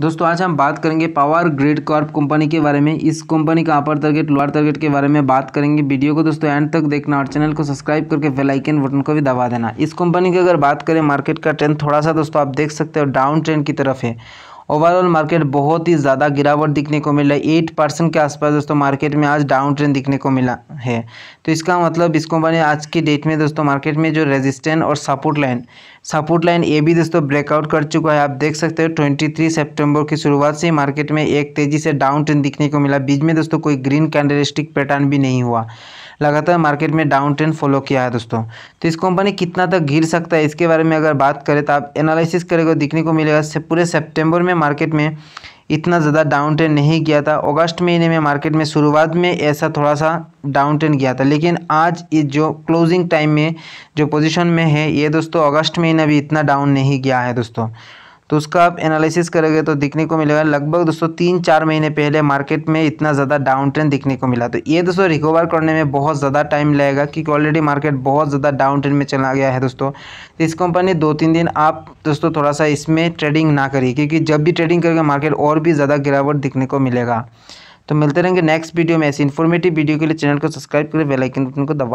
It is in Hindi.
दोस्तों आज हम बात करेंगे पावर ग्रिड कॉर्प कंपनी के बारे में इस कंपनी का अपर टारगेट लोअर टारगेट के बारे में बात करेंगे वीडियो को दोस्तों एंड तक देखना और चैनल को सब्सक्राइब करके बेल आइकन बटन को भी दबा देना इस कंपनी की अगर बात करें मार्केट का ट्रेंड थोड़ा सा दोस्तों आप देख सकते हो डाउन ट्रेंड की तरफ है ओवरऑल मार्केट बहुत ही ज़्यादा गिरावट दिखने को मिला एट परसेंट के आसपास दोस्तों मार्केट में आज डाउन ट्रेंड दिखने को मिला है तो इसका मतलब इसको बने आज की डेट में दोस्तों मार्केट में जो रेजिस्टेंट और सपोर्ट लाइन सपोर्ट लाइन ये भी दोस्तों ब्रेकआउट कर चुका है आप देख सकते हो ट्वेंटी थ्री सेप्टेम्बर की शुरुआत से मार्केट में एक तेज़ी से डाउन ट्रेंड दिखने को मिला बीच में दोस्तों कोई ग्रीन कैंडलिस्टिक पैटर्न भी नहीं हुआ लगातार मार्केट में डाउन ट्रेंड फॉलो किया है दोस्तों तो इस कंपनी कितना तक गिर सकता है इसके बारे में अगर बात करें तो आप एनालिसिस करेगा देखने को मिलेगा से पूरे सेप्टेम्बर में मार्केट में इतना ज़्यादा डाउन ट्रेंड नहीं किया था अगस्त महीने में मार्केट में शुरुआत में ऐसा थोड़ा सा डाउन ट्रेंड किया था लेकिन आज ये जो क्लोजिंग टाइम में जो पोजिशन में है ये दोस्तों अगस्त महीना भी इतना डाउन नहीं गया है दोस्तों तो उसका आप एनालिसिस करेंगे तो दिखने को मिलेगा लगभग दोस्तों तीन चार महीने पहले मार्केट में इतना ज़्यादा डाउन ट्रेंड दिखने को मिला तो ये दोस्तों रिकवर करने में बहुत ज़्यादा टाइम लगेगा क्योंकि ऑलरेडी मार्केट बहुत ज़्यादा डाउन ट्रेंड में चला गया है दोस्तों तो इस कंपनी दो तीन दिन आप दोस्तों थोड़ा सा इसमें ट्रेडिंग ना करिए क्योंकि जब भी ट्रेडिंग करेगा मार्केट और भी ज़्यादा गिरावट दिखने को मिलेगा तो मिलते रहेंगे नेक्स्ट वीडियो में ऐसी इन्फॉर्मेटिव वीडियो के लिए चैनल को सब्सक्राइब करें बेलाइकन बटन को दबा